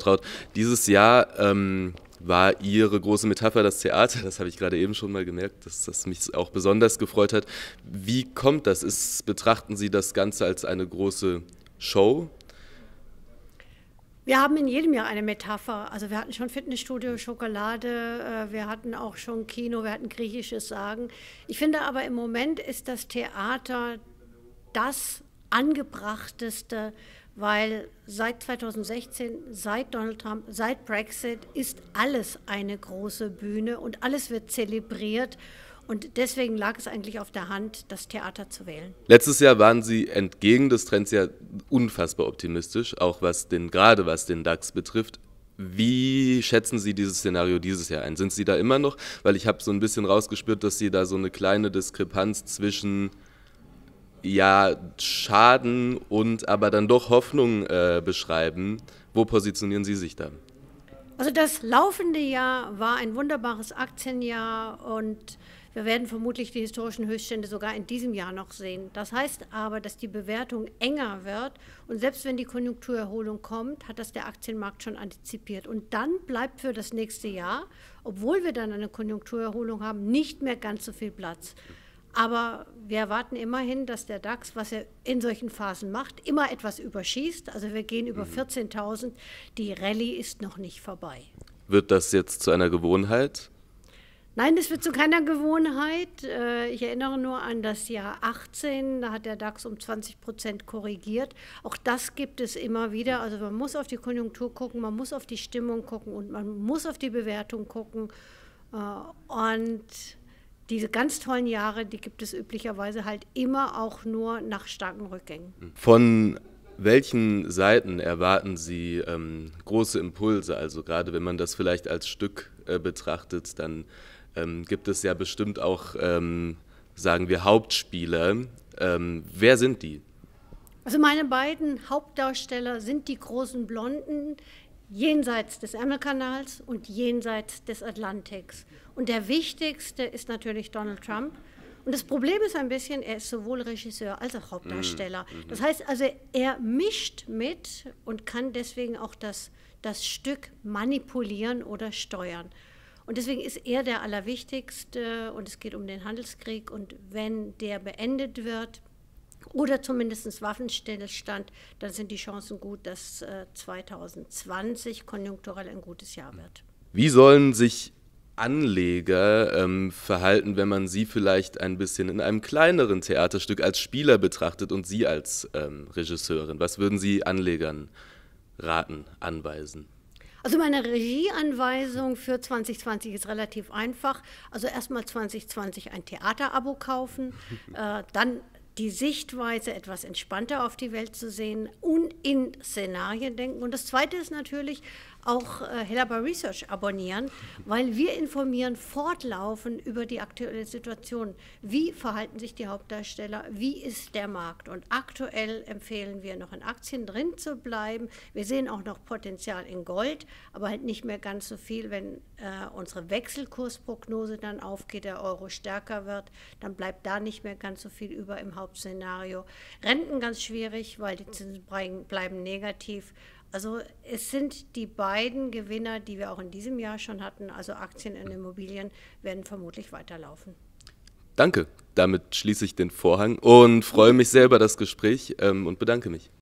Krautraut, dieses Jahr ähm, war ihre große Metapher das Theater. Das habe ich gerade eben schon mal gemerkt, dass das mich auch besonders gefreut hat. Wie kommt das? Ist, betrachten Sie das Ganze als eine große Show? Wir haben in jedem Jahr eine Metapher. Also wir hatten schon Fitnessstudio, Schokolade, äh, wir hatten auch schon Kino, wir hatten griechisches Sagen. Ich finde aber im Moment ist das Theater das angebrachteste weil seit 2016, seit Donald Trump, seit Brexit ist alles eine große Bühne und alles wird zelebriert. Und deswegen lag es eigentlich auf der Hand, das Theater zu wählen. Letztes Jahr waren Sie entgegen des Trends ja unfassbar optimistisch, auch was den, gerade was den DAX betrifft. Wie schätzen Sie dieses Szenario dieses Jahr ein? Sind Sie da immer noch? Weil ich habe so ein bisschen rausgespürt, dass Sie da so eine kleine Diskrepanz zwischen ja, Schaden und aber dann doch Hoffnung äh, beschreiben. Wo positionieren Sie sich da? Also das laufende Jahr war ein wunderbares Aktienjahr und wir werden vermutlich die historischen Höchststände sogar in diesem Jahr noch sehen. Das heißt aber, dass die Bewertung enger wird und selbst wenn die Konjunkturerholung kommt, hat das der Aktienmarkt schon antizipiert. Und dann bleibt für das nächste Jahr, obwohl wir dann eine Konjunkturerholung haben, nicht mehr ganz so viel Platz. Aber wir erwarten immerhin, dass der DAX, was er in solchen Phasen macht, immer etwas überschießt. Also wir gehen über 14.000. Mhm. Die Rallye ist noch nicht vorbei. Wird das jetzt zu einer Gewohnheit? Nein, das wird zu keiner Gewohnheit. Äh, ich erinnere nur an das Jahr 18, da hat der DAX um 20 Prozent korrigiert. Auch das gibt es immer wieder. Also man muss auf die Konjunktur gucken, man muss auf die Stimmung gucken und man muss auf die Bewertung gucken. Äh, und diese ganz tollen Jahre, die gibt es üblicherweise halt immer auch nur nach starken Rückgängen. Hm. Von welchen Seiten erwarten Sie ähm, große Impulse? Also gerade wenn man das vielleicht als Stück äh, betrachtet, dann ähm, gibt es ja bestimmt auch, ähm, sagen wir, Hauptspieler. Ähm, wer sind die? Also meine beiden Hauptdarsteller sind die großen Blonden, jenseits des Ärmelkanals und jenseits des Atlantiks. Und der wichtigste ist natürlich Donald Trump. Und das Problem ist ein bisschen, er ist sowohl Regisseur als auch Hauptdarsteller. Mhm, mhm. Das heißt also, er mischt mit und kann deswegen auch das, das Stück manipulieren oder steuern. Und deswegen ist er der Allerwichtigste und es geht um den Handelskrieg. Und wenn der beendet wird, oder zumindest Waffenstillstand, dann sind die Chancen gut, dass 2020 äh, konjunkturell ein gutes Jahr hm. wird. Wie sollen sich Anleger ähm, verhalten, wenn man sie vielleicht ein bisschen in einem kleineren Theaterstück als Spieler betrachtet und sie als ähm, Regisseurin? Was würden Sie Anlegern raten, anweisen? Also meine Regieanweisung für 2020 ist relativ einfach. Also erstmal 2020 ein Theaterabo kaufen, äh, dann die Sichtweise etwas entspannter auf die Welt zu sehen und in Szenarien denken. Und das Zweite ist natürlich auch äh, Helaba Research abonnieren, weil wir informieren fortlaufend über die aktuelle Situation. Wie verhalten sich die Hauptdarsteller? Wie ist der Markt? Und aktuell empfehlen wir noch in Aktien drin zu bleiben. Wir sehen auch noch Potenzial in Gold, aber halt nicht mehr ganz so viel, wenn äh, unsere Wechselkursprognose dann aufgeht, der Euro stärker wird, dann bleibt da nicht mehr ganz so viel über im Hauptszenario. Renten ganz schwierig, weil die Zinsen bleiben negativ. Also es sind die beiden Gewinner, die wir auch in diesem Jahr schon hatten, also Aktien und Immobilien, werden vermutlich weiterlaufen. Danke. Damit schließe ich den Vorhang und freue mich sehr über das Gespräch ähm, und bedanke mich.